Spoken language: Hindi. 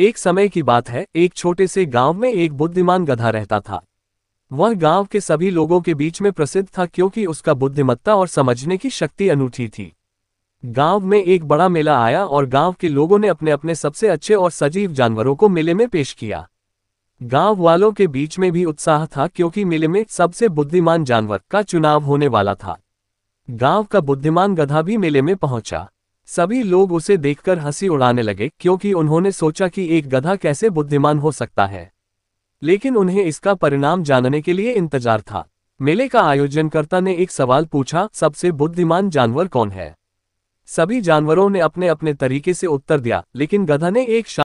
एक समय की बात है एक छोटे से गांव में एक बुद्धिमान गधा रहता था वह गांव के सभी लोगों के बीच में प्रसिद्ध था क्योंकि उसका बुद्धिमत्ता और समझने की शक्ति अनूठी थी गांव में एक बड़ा मेला आया और गांव के लोगों ने अपने अपने सबसे अच्छे और सजीव जानवरों को मेले में पेश किया गांव वालों के बीच में भी उत्साह था क्योंकि मेले में सबसे बुद्धिमान जानवर का चुनाव होने वाला था गांव का बुद्धिमान गधा भी मेले में पहुंचा सभी लोग उसे देखकर हंसी उड़ाने लगे क्योंकि उन्होंने सोचा कि एक गधा कैसे बुद्धिमान हो सकता है लेकिन उन्हें इसका परिणाम जानने के लिए इंतजार था मेले का आयोजनकर्ता ने एक सवाल पूछा सबसे बुद्धिमान जानवर कौन है सभी जानवरों ने अपने अपने तरीके से उत्तर दिया लेकिन गधा ने एक